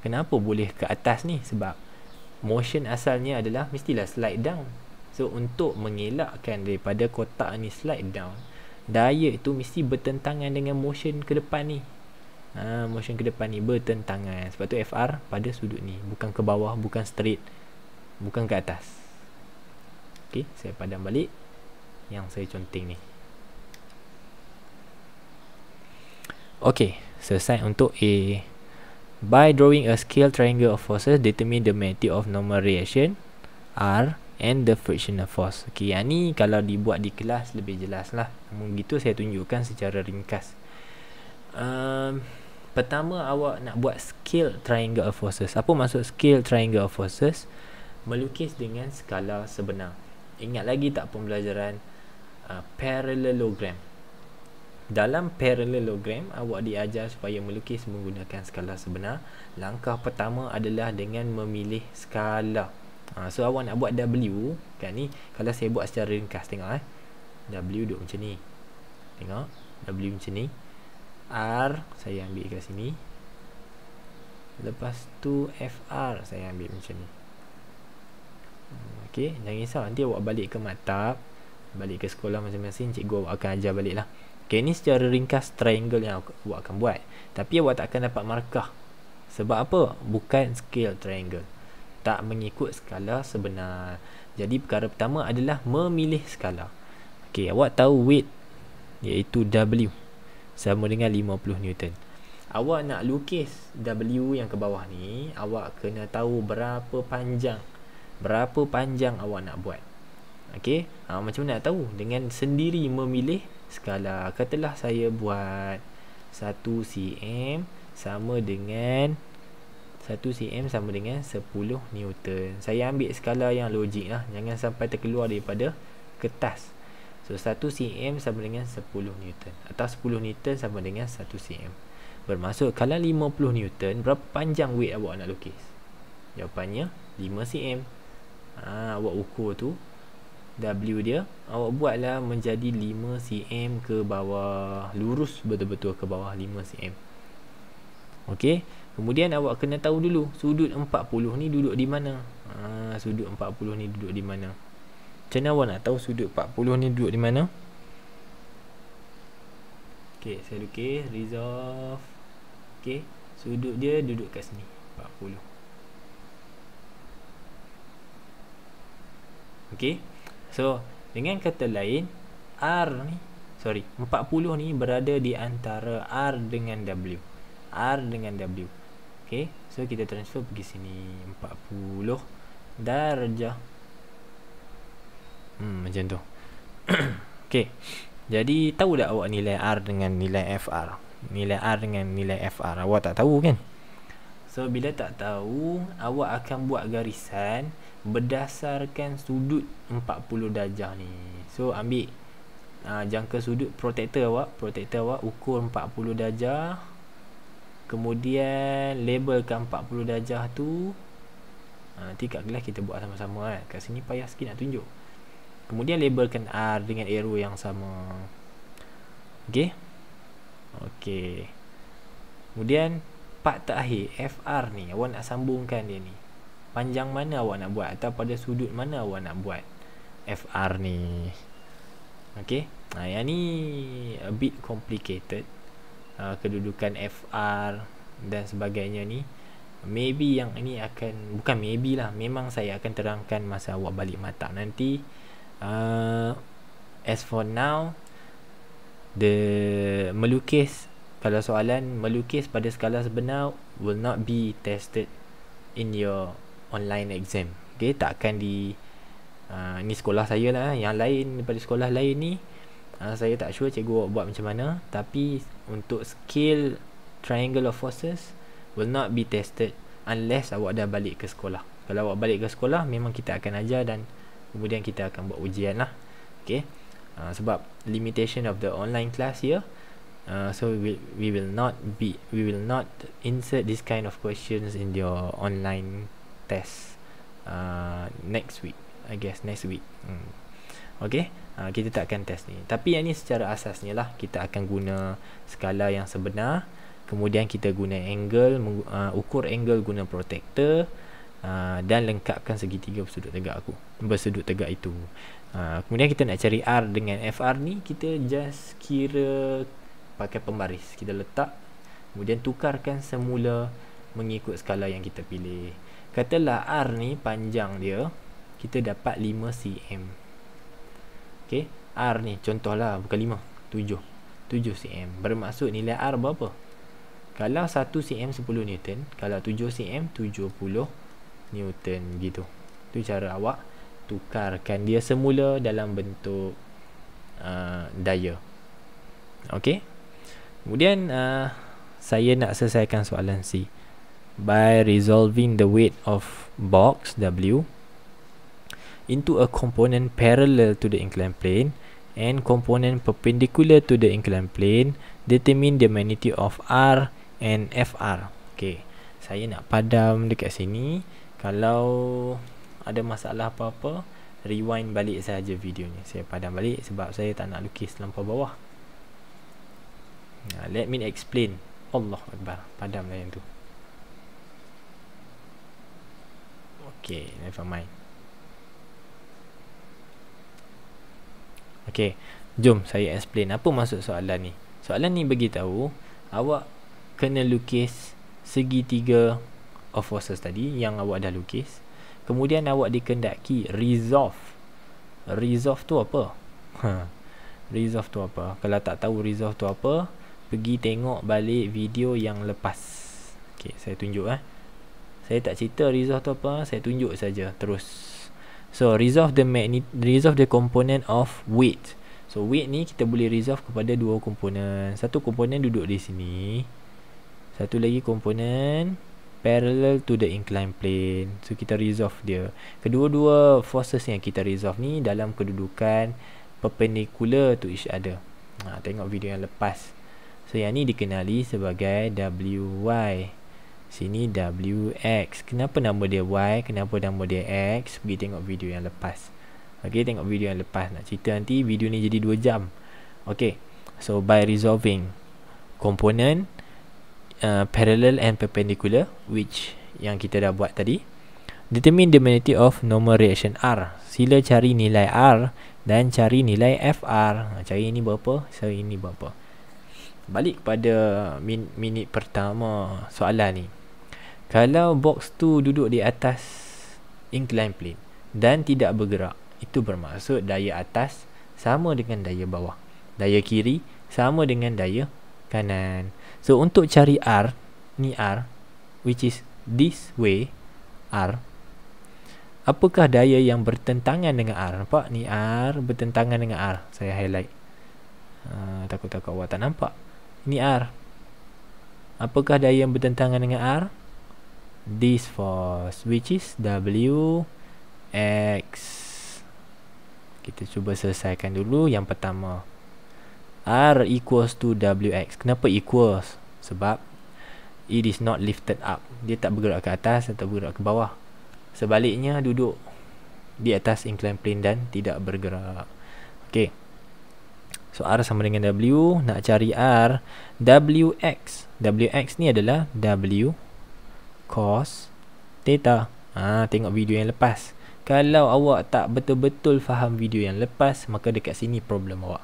Kenapa boleh ke atas ni? Sebab motion asalnya adalah mestilah slide down. So untuk mengelakkan daripada kotak ni slide down, daya itu mesti bertentangan dengan motion ke depan ni. Ha, motion ke depan ni bertentangan. Sebab tu FR pada sudut ni, bukan ke bawah, bukan straight, bukan ke atas. Okey, saya padam balik yang saya conteng ni. Okey, selesai untuk A. By drawing a scale triangle of forces, determine the magnitude of normal reaction R and the frictional force. Okey, yang ni kalau dibuat di kelas lebih jelas lah. Namun begitu saya tunjukkan secara ringkas. Um, pertama awak nak buat scale triangle of forces. Apa maksud scale triangle of forces? Melukis dengan skala sebenar. Ingat lagi tak pembelajaran uh, Parallelogram Dalam parallelogram Awak diajar supaya melukis Menggunakan skala sebenar Langkah pertama adalah dengan memilih Skala uh, So awak nak buat W kan, ni, Kalau saya buat secara ringkas tengok eh. W duduk macam ni Tengok W macam ni R saya ambil kat sini Lepas tu FR saya ambil macam ni Okey, jangan risau nanti awak balik ke matap, balik ke sekolah masing-masing cikgu awak akan ajar baliklah. Okey, ini secara ringkas triangle yang awak akan buat. Tapi awak tak akan dapat markah. Sebab apa? Bukan scale triangle. Tak mengikut skala sebenar. Jadi perkara pertama adalah memilih skala. Okey, awak tahu weight iaitu W sama dengan 50 Newton. Awak nak lukis W yang ke bawah ni, awak kena tahu berapa panjang berapa panjang awak nak buat okey ha, macam mana nak tahu dengan sendiri memilih skala katalah saya buat 1 cm sama dengan 1 cm sama dengan 10 newton saya ambil skala yang logik lah jangan sampai terkeluar daripada kertas So 1 cm sama dengan 10 newton Atau 10 newton sama dengan 1 cm Bermaksud kalau 50 newton Berapa panjang weight awak nak lukis? Jawapannya 5 cm ha, awak ukur tu W dia awak buatlah menjadi 5 cm ke bawah lurus betul-betul ke bawah 5 cm Okey, kemudian awak kena tahu dulu sudut 40 ni duduk di mana. Ha, sudut 40 ni duduk di mana? Macam mana awak nak tahu sudut 40 ni duduk di mana? Okey, saya lukis resolve. Okey, sudut dia duduk kat sini, 40. Ah, Okey. So, dengan kata lain R ni sorry, 40 ni berada di antara R dengan W. R dengan W. Okey. So, kita transfer pergi sini 40 darjah. Hmm, macam tu. [coughs] Okey. Jadi, tahu tak awak nilai R dengan nilai FR? Nilai R dengan nilai FR awak tak tahu kan? So, bila tak tahu, awak akan buat garisan berdasarkan sudut 40 darjah ni so ambil uh, jangka sudut protector awak protector awak ukur 40 darjah kemudian labelkan 40 darjah tu uh, nanti kat gelas kita buat sama-sama kan kat sini payah sikit nak tunjuk kemudian labelkan R dengan arrow yang sama ok ok kemudian part terakhir FR ni awak nak sambungkan dia ni panjang mana awak nak buat atau pada sudut mana awak nak buat FR ni Okay nah, ha, Yang ni a bit complicated uh, Kedudukan FR dan sebagainya ni Maybe yang ini akan Bukan maybe lah Memang saya akan terangkan masa awak balik matang nanti uh, As for now The melukis Kalau soalan melukis pada skala sebenar Will not be tested in your online exam okay, Takkan di uh, ah, ni sekolah saya lah eh. yang lain daripada sekolah lain ni uh, saya tak sure cikgu buat macam mana tapi untuk skill triangle of forces will not be tested unless awak dah balik ke sekolah kalau awak balik ke sekolah memang kita akan ajar dan kemudian kita akan buat ujian lah okay. uh, ah, sebab limitation of the online class here Uh, so we we will not be we will not insert this kind of questions in your online test uh, next week I guess next week hmm. Okay uh, Kita tak akan test ni Tapi yang ni secara ni lah Kita akan guna skala yang sebenar Kemudian kita guna angle uh, Ukur angle guna protector uh, Dan lengkapkan segitiga bersudut tegak aku Bersudut tegak itu uh, Kemudian kita nak cari R dengan FR ni Kita just kira Pakai pembaris Kita letak Kemudian tukarkan semula Mengikut skala yang kita pilih katalah R ni panjang dia kita dapat 5 cm ok R ni contohlah bukan 5 7 7 cm bermaksud nilai R berapa kalau 1 cm 10 newton kalau 7 cm 70 newton gitu tu cara awak tukarkan dia semula dalam bentuk uh, daya ok kemudian uh, saya nak selesaikan soalan C by resolving the weight of box W into a component parallel to the inclined plane and component perpendicular to the inclined plane determine the magnitude of R and FR. Okay, saya nak padam dekat sini. Kalau ada masalah apa-apa, rewind balik saja video ni. Saya padam balik sebab saya tak nak lukis lampau bawah. let me explain. Allah Akbar. lah yang tu. Okay, never mind. Okay, jom saya explain apa maksud soalan ni. Soalan ni bagi tahu awak kena lukis segitiga of forces tadi yang awak dah lukis. Kemudian awak dikendaki resolve. Resolve tu apa? Ha. resolve tu apa? Kalau tak tahu resolve tu apa, pergi tengok balik video yang lepas. Okay, saya tunjuk eh saya tak cerita resolve tu apa saya tunjuk saja terus so resolve the magnet resolve the component of weight so weight ni kita boleh resolve kepada dua komponen satu komponen duduk di sini satu lagi komponen parallel to the incline plane so kita resolve dia kedua-dua forces yang kita resolve ni dalam kedudukan perpendicular to each other ha, tengok video yang lepas so yang ni dikenali sebagai WY sini WX kenapa nama dia Y kenapa nama dia X pergi tengok video yang lepas okay tengok video yang lepas nak cerita nanti video ni jadi 2 jam Okay, so by resolving component uh, parallel and perpendicular which yang kita dah buat tadi determine the magnitude of normal reaction R sila cari nilai R dan cari nilai FR ha, cari ini berapa so ini berapa balik kepada min minit pertama soalan ni kalau box tu duduk di atas incline plane dan tidak bergerak, itu bermaksud daya atas sama dengan daya bawah. Daya kiri sama dengan daya kanan. So untuk cari R, ni R which is this way R. Apakah daya yang bertentangan dengan R? Nampak ni R bertentangan dengan R. Saya highlight. Ah, takut-takut uh, awak tak nampak. Ni R. Apakah daya yang bertentangan dengan R? this force which is W X kita cuba selesaikan dulu yang pertama R equals to WX kenapa equals sebab it is not lifted up dia tak bergerak ke atas atau bergerak ke bawah sebaliknya duduk di atas inclined plane dan tidak bergerak ok so R sama dengan W nak cari R WX WX ni adalah W cos theta. Ah, ha, tengok video yang lepas. Kalau awak tak betul-betul faham video yang lepas, maka dekat sini problem awak.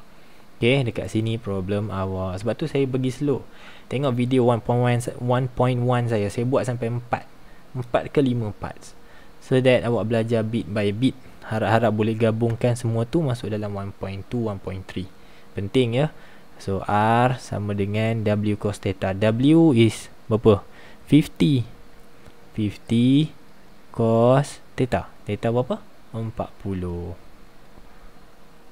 Okay, dekat sini problem awak. Sebab tu saya bagi slow. Tengok video 1.1 1.1 saya. Saya buat sampai 4. 4 ke 5 parts. So that awak belajar bit by bit. Harap-harap boleh gabungkan semua tu masuk dalam 1.2, 1.3. Penting ya. So R sama dengan W cos theta. W is berapa? 50 cos theta theta berapa 40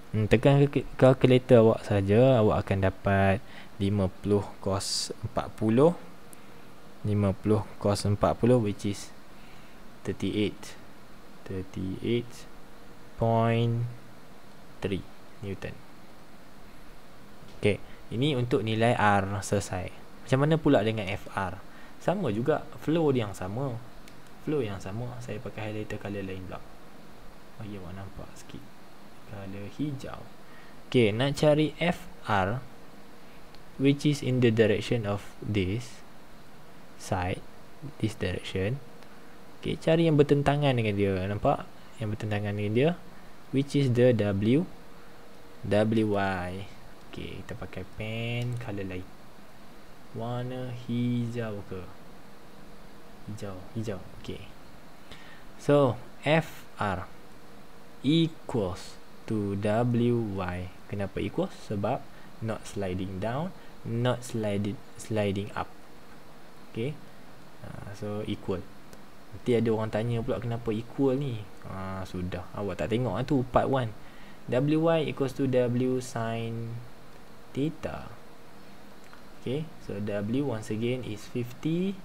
Hmm, tekan kalkulator awak saja awak akan dapat 50 cos 40 50 cos 40 which is 38 38.3 newton Okay, ini untuk nilai R selesai macam mana pula dengan FR sama juga flow yang sama flow yang sama saya pakai highlighter color lain pula bagi awak nampak sikit color hijau ok nak cari FR which is in the direction of this side this direction ok cari yang bertentangan dengan dia nampak yang bertentangan dengan dia which is the W WY ok kita pakai pen color lighter warna hijau ke hijau hijau okey so fr equals to wy kenapa equals sebab not sliding down not sliding sliding up okey uh, ah, so equal nanti ada orang tanya pula kenapa equal ni ah uh, sudah awak tak tengok ah tu part 1 wy equals to w sin theta Okay, so W once again is 50.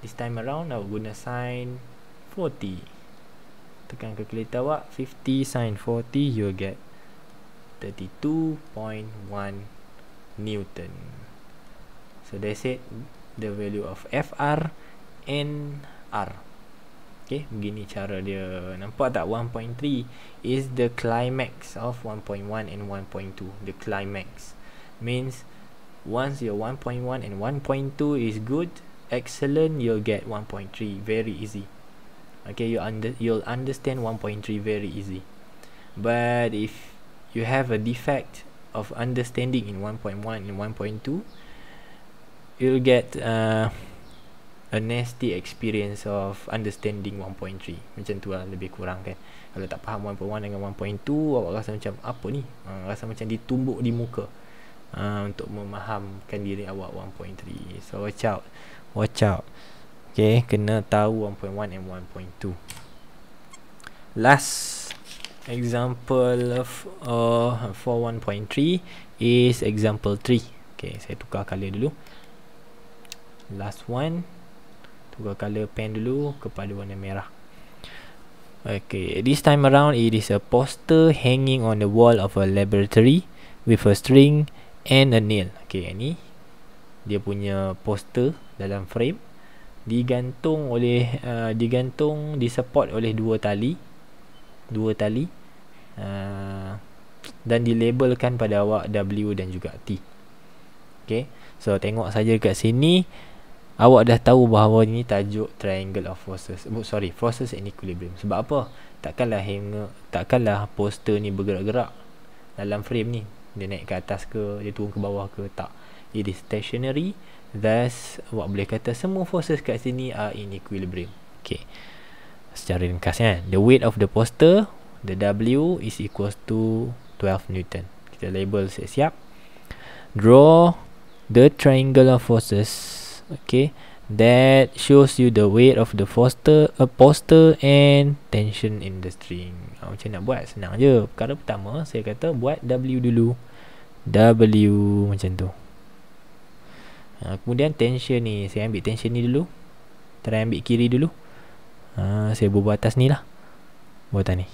This time around, I will guna sign 40. Tekan kalkulator awak, 50 sign 40, you get 32.1 Newton. So that's it, the value of FR and R. Okay, begini cara dia nampak tak 1.3 is the climax of 1.1 and 1.2 the climax means once your 1.1 and 1.2 is good excellent you'll get 1.3 very easy okay you under you'll understand 1.3 very easy but if you have a defect of understanding in 1.1 and 1.2 you'll get uh, a nasty experience of understanding 1.3 macam tu lah lebih kurang kan kalau tak faham 1.1 dengan 1.2 awak rasa macam apa ni uh, rasa macam ditumbuk di muka uh, untuk memahamkan diri awak 1.3 so watch out watch out Okay, kena tahu 1.1 and 1.2 last example of uh, for 1.3 is example 3 Okay, saya tukar color dulu last one tukar color pen dulu kepada warna merah Okay, this time around it is a poster hanging on the wall of a laboratory with a string and a nail. Okey, ni dia punya poster dalam frame digantung oleh uh, digantung disupport oleh dua tali dua tali uh, dan dilabelkan pada awak W dan juga T. Okey. So tengok saja kat sini awak dah tahu bahawa ini tajuk triangle of forces. Oh, sorry, forces and equilibrium. Sebab apa? Takkanlah hanger, takkanlah poster ni bergerak-gerak dalam frame ni dia naik ke atas ke dia turun ke bawah ke tak it is stationary thus what boleh kata semua forces kat sini are in equilibrium okay secara ringkas kan the weight of the poster the W is equals to 12 Newton kita label siap-siap draw the triangular forces okay that shows you the weight of the poster, a uh, poster and tension in the string ha, macam nak buat senang je perkara pertama saya kata buat W dulu W macam tu ha, kemudian tension ni saya ambil tension ni dulu try ambil kiri dulu ha, saya buat atas ni lah buatan ni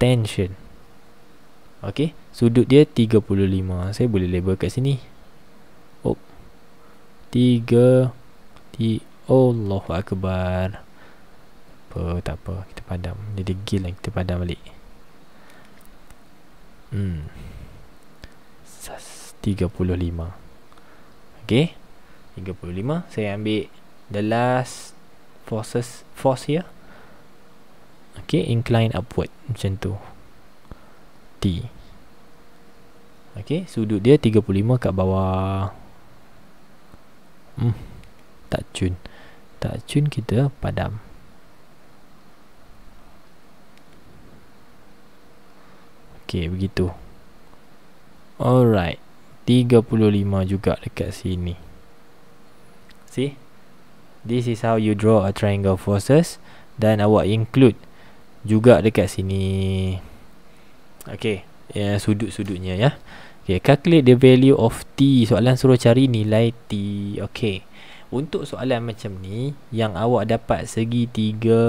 tension Okey, sudut dia 35. Saya boleh label kat sini tiga di Allah Akbar apa tak apa kita padam dia degil lah kita padam balik hmm 35 ok 35 saya ambil the last forces force here ok incline upward macam tu T ok sudut dia 35 kat bawah hmm, tak cun tak cun kita padam ok begitu alright 35 juga dekat sini see this is how you draw a triangle forces dan awak include juga dekat sini ok yeah, sudut-sudutnya ya yeah. Okay, calculate the value of t. Soalan suruh cari nilai t. Okay. Untuk soalan macam ni, yang awak dapat segi tiga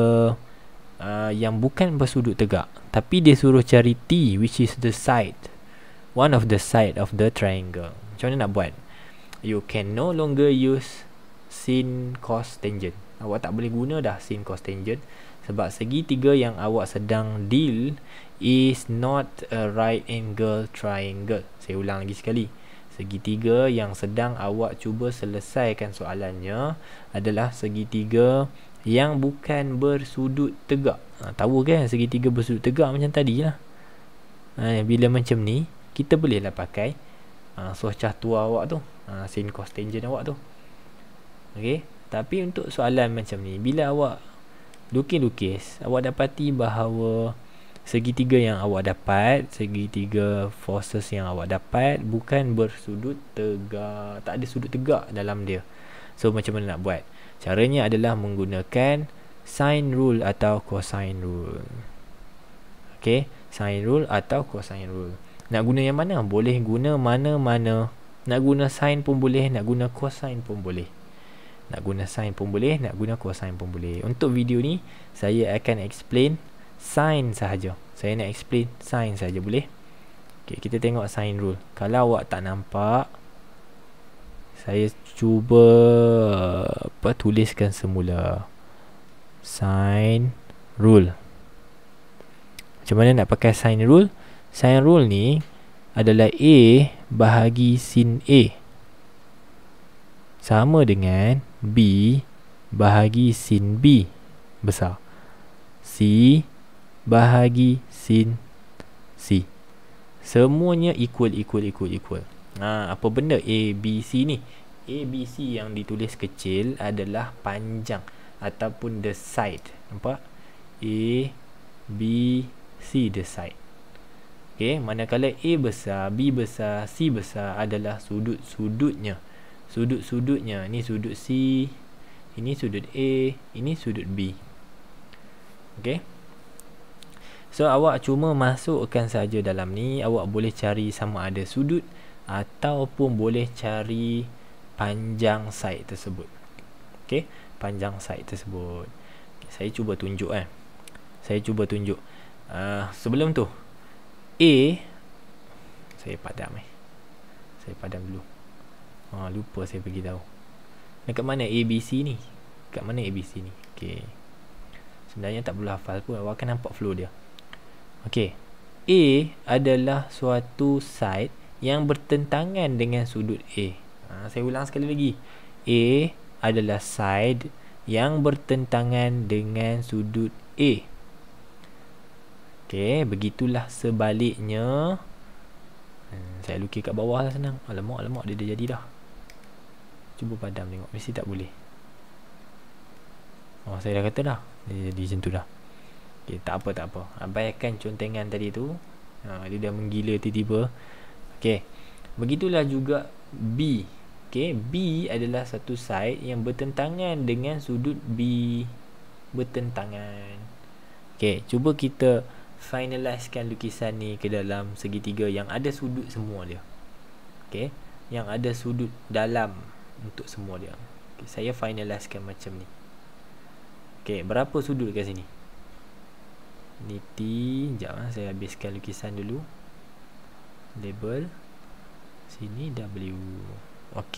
uh, yang bukan bersudut tegak. Tapi dia suruh cari t, which is the side. One of the side of the triangle. Macam mana nak buat? You can no longer use sin cos tangent. Awak tak boleh guna dah sin cos tangent. Sebab segi tiga yang awak sedang deal is not a right angle triangle. Saya ulang lagi sekali. Segitiga yang sedang awak cuba selesaikan soalannya adalah segitiga yang bukan bersudut tegak. Ha, tahu kan segitiga bersudut tegak macam tadi lah. Ha, bila macam ni, kita bolehlah pakai ha, suah tua awak tu. Ha, sin cos tangent awak tu. Okay. Tapi untuk soalan macam ni, bila awak lukis-lukis, awak dapati bahawa segitiga yang awak dapat segitiga forces yang awak dapat bukan bersudut tegak tak ada sudut tegak dalam dia so macam mana nak buat caranya adalah menggunakan sine rule atau cosine rule okey sine rule atau cosine rule nak guna yang mana boleh guna mana-mana nak guna sine pun boleh nak guna cosine pun boleh nak guna sine pun boleh nak guna cosine pun boleh untuk video ni saya akan explain sin sahaja. Saya nak explain sin sahaja boleh. Okey, kita tengok sin rule. Kalau awak tak nampak saya cuba apa tuliskan semula. Sin rule. Macam mana nak pakai sin rule? Sin rule ni adalah a bahagi sin a sama dengan b bahagi sin b besar. C bahagi sin C, semuanya equal equal equal equal ha apa benda a b c ni a b c yang ditulis kecil adalah panjang ataupun the side nampak a b c the side okey manakala a besar b besar c besar adalah sudut-sudutnya sudut-sudutnya ni sudut c ini sudut a ini sudut b Okay? So awak cuma masukkan saja dalam ni Awak boleh cari sama ada sudut Ataupun boleh cari panjang side tersebut Okay Panjang side tersebut okay, Saya cuba tunjuk eh Saya cuba tunjuk uh, Sebelum tu A Saya padam eh Saya padam dulu Ah, lupa saya pergi tahu. Dekat mana ABC ni? Dekat mana ABC ni? Okay. Sebenarnya tak perlu hafal pun. Awak akan nampak flow dia. Okey. A adalah suatu side yang bertentangan dengan sudut A. Ha, saya ulang sekali lagi. A adalah side yang bertentangan dengan sudut A. Okey, begitulah sebaliknya. Hmm, saya lukis kat bawah lah senang. Alamak, alamak, dia dah jadi dah. Cuba padam tengok. Mesti tak boleh. Oh, saya dah kata dah. Dia jadi macam tu dah. Okay, tak apa tak apa. Abaikan contengan tadi tu. Ha, dia dah menggila tiba-tiba. Okey. Begitulah juga B. Okey, B adalah satu side yang bertentangan dengan sudut B bertentangan. Okey, cuba kita finalizekan lukisan ni ke dalam segitiga yang ada sudut semua dia. Okey, yang ada sudut dalam untuk semua dia. Okay, saya finalizekan macam ni. Okey, berapa sudut kat sini? niti jap lah, saya habiskan lukisan dulu label sini W ok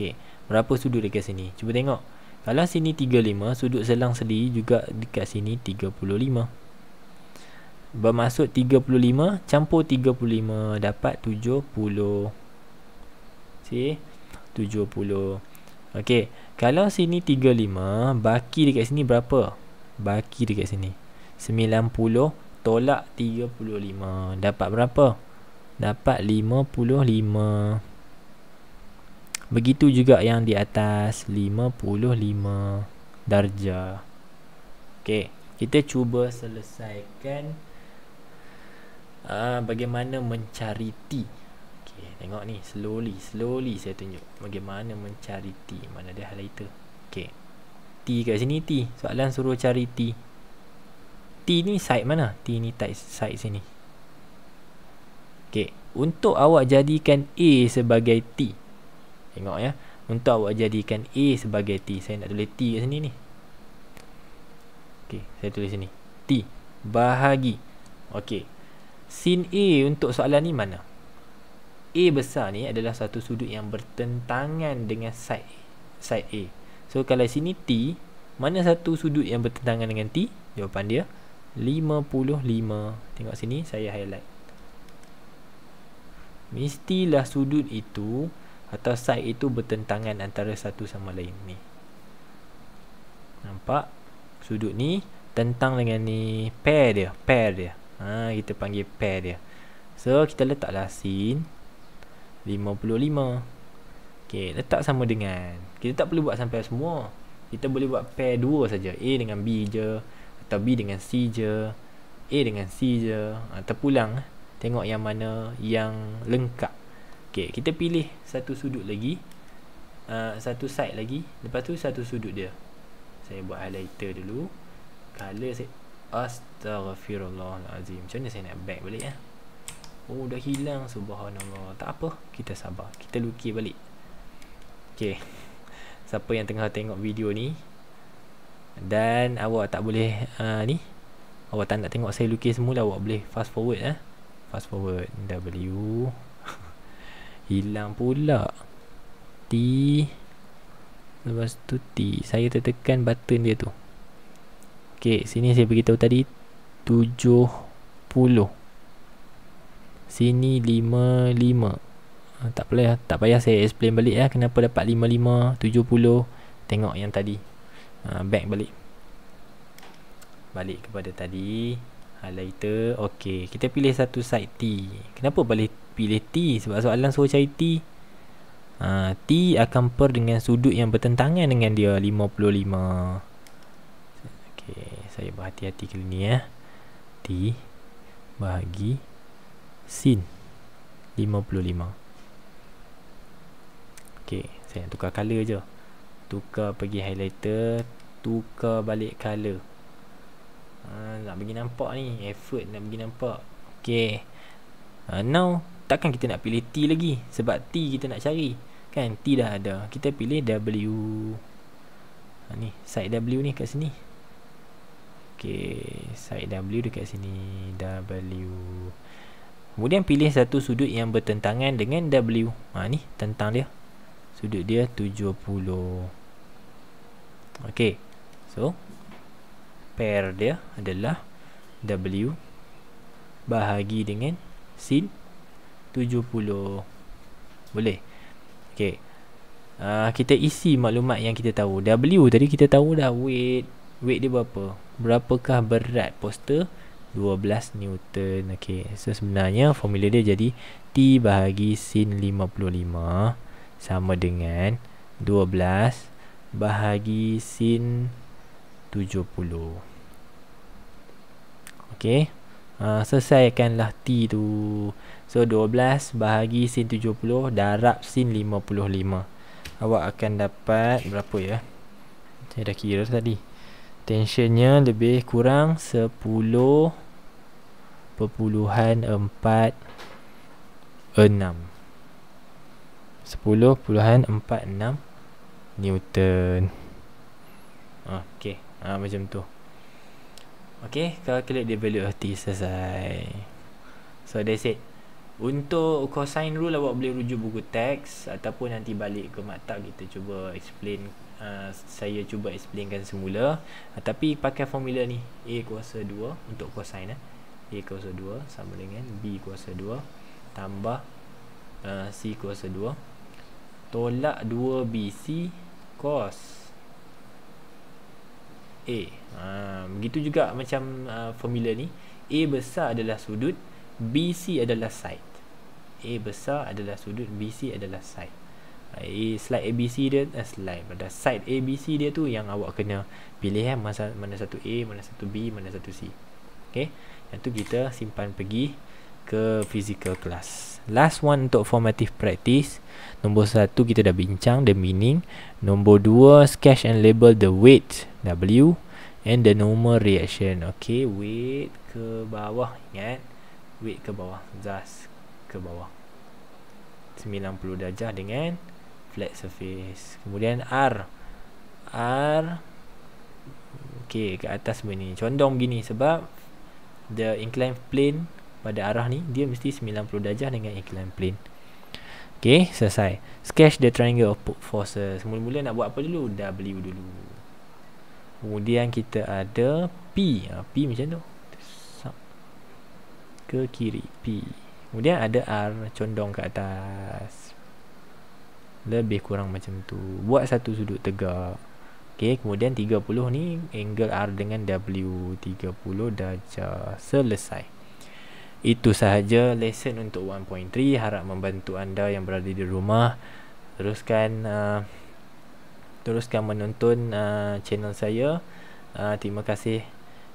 berapa sudut dekat sini cuba tengok kalau sini 35 sudut selang sendiri juga dekat sini 35 bermaksud 35 campur 35 dapat 70 see 70 ok kalau sini 35 baki dekat sini berapa baki dekat sini 90 90 tolak 35 dapat berapa dapat 55 begitu juga yang di atas 55 darjah okey kita cuba selesaikan uh, bagaimana mencari t Okay, tengok ni slowly slowly saya tunjuk bagaimana mencari t mana dia highlighter okey t kat sini t soalan suruh cari t T ni side mana? T ni side sini. Okey, untuk awak jadikan A sebagai T. Tengok ya. Untuk awak jadikan A sebagai T, saya nak tulis T kat sini ni. Okey, saya tulis sini. T bahagi. Okey. Sin A untuk soalan ni mana? A besar ni adalah satu sudut yang bertentangan dengan side side A. So kalau sini T, mana satu sudut yang bertentangan dengan T? Jawapan dia 55 tengok sini saya highlight mestilah sudut itu atau side itu bertentangan antara satu sama lain ni nampak sudut ni tentang dengan ni pair dia pair dia ha kita panggil pair dia so kita letaklah sin 55 okey letak sama dengan kita tak perlu buat sampai semua kita boleh buat pair dua saja a dengan b je atau B dengan C je A dengan C je ha, terpulang eh. tengok yang mana yang lengkap Okay, kita pilih satu sudut lagi uh, satu side lagi lepas tu satu sudut dia saya buat highlighter dulu color saya astaghfirullahalazim macam mana saya nak back balik eh oh dah hilang subhanallah tak apa kita sabar kita lukis balik Okay, siapa yang tengah tengok video ni dan awak tak boleh uh, ni awak tak nak tengok saya lukis semula awak boleh fast forward eh fast forward w [laughs] hilang pula t lepas tu t saya tertekan button dia tu okey sini saya beritahu tadi 70 sini 55 ah, tak payah, tak payah saya explain balik ya kenapa dapat 55 70 tengok yang tadi uh, ah, back balik balik kepada tadi highlighter okey kita pilih satu side T kenapa boleh pilih T sebab soalan suruh cari T uh, T akan per dengan sudut yang bertentangan dengan dia 55 okey saya berhati-hati kali ni ya eh. T bahagi sin 55 okey saya tukar color je tukar pergi highlighter tukar balik color ha, ah, nak bagi nampak ni effort nak bagi nampak ok uh, ah, now takkan kita nak pilih T lagi sebab T kita nak cari kan T dah ada kita pilih W ha, ni side W ni kat sini ok side W dekat sini W kemudian pilih satu sudut yang bertentangan dengan W ha, ni tentang dia sudut dia 70 Okey. So pair dia adalah W bahagi dengan sin 70. Boleh. Okey. Uh, kita isi maklumat yang kita tahu. W tadi kita tahu dah weight. Weight dia berapa? Berapakah berat poster? 12 Newton. okay So sebenarnya formula dia jadi T bahagi sin 55 sama dengan 12 bahagi sin 70 ok uh, selesaikanlah T tu so 12 bahagi sin 70 darab sin 55 awak akan dapat berapa ya saya dah kira tadi tensionnya lebih kurang 10 perpuluhan 4 enam sepuluh puluhan empat enam Newton Okay ha, Macam tu Okay Calculate the value of T Selesai So that's it Untuk cosine rule Awak boleh rujuk buku teks Ataupun nanti balik ke maktab Kita cuba explain Uh, saya cuba explainkan semula uh, tapi pakai formula ni A kuasa 2 untuk cosine eh. A kuasa 2 sama dengan B kuasa 2 tambah uh, C kuasa 2 tolak 2BC cos A ha, Begitu juga macam uh, formula ni A besar adalah sudut BC adalah side A besar adalah sudut BC adalah side ha, A, slide ABC dia uh, slide pada side ABC dia tu yang awak kena pilih eh, masa, mana satu A mana satu B mana satu C okay? yang tu kita simpan pergi ke physical class. Last one untuk formative practice. Nombor satu kita dah bincang the meaning. Nombor dua sketch and label the weight W and the normal reaction. Okay, weight ke bawah ingat. Weight ke bawah, zas ke bawah. 90 darjah dengan flat surface. Kemudian R. R Okay, ke atas begini. Condong begini sebab the inclined plane pada arah ni dia mesti 90 darjah dengan incline plane ok selesai sketch the triangle of forces mula-mula nak buat apa dulu W dulu kemudian kita ada P ha, P macam tu ke kiri P kemudian ada R condong ke atas lebih kurang macam tu buat satu sudut tegak ok kemudian 30 ni angle R dengan W 30 darjah selesai itu sahaja lesson untuk 1.3 Harap membantu anda yang berada di rumah Teruskan uh, Teruskan menonton uh, channel saya uh, Terima kasih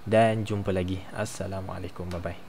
Dan jumpa lagi Assalamualaikum Bye-bye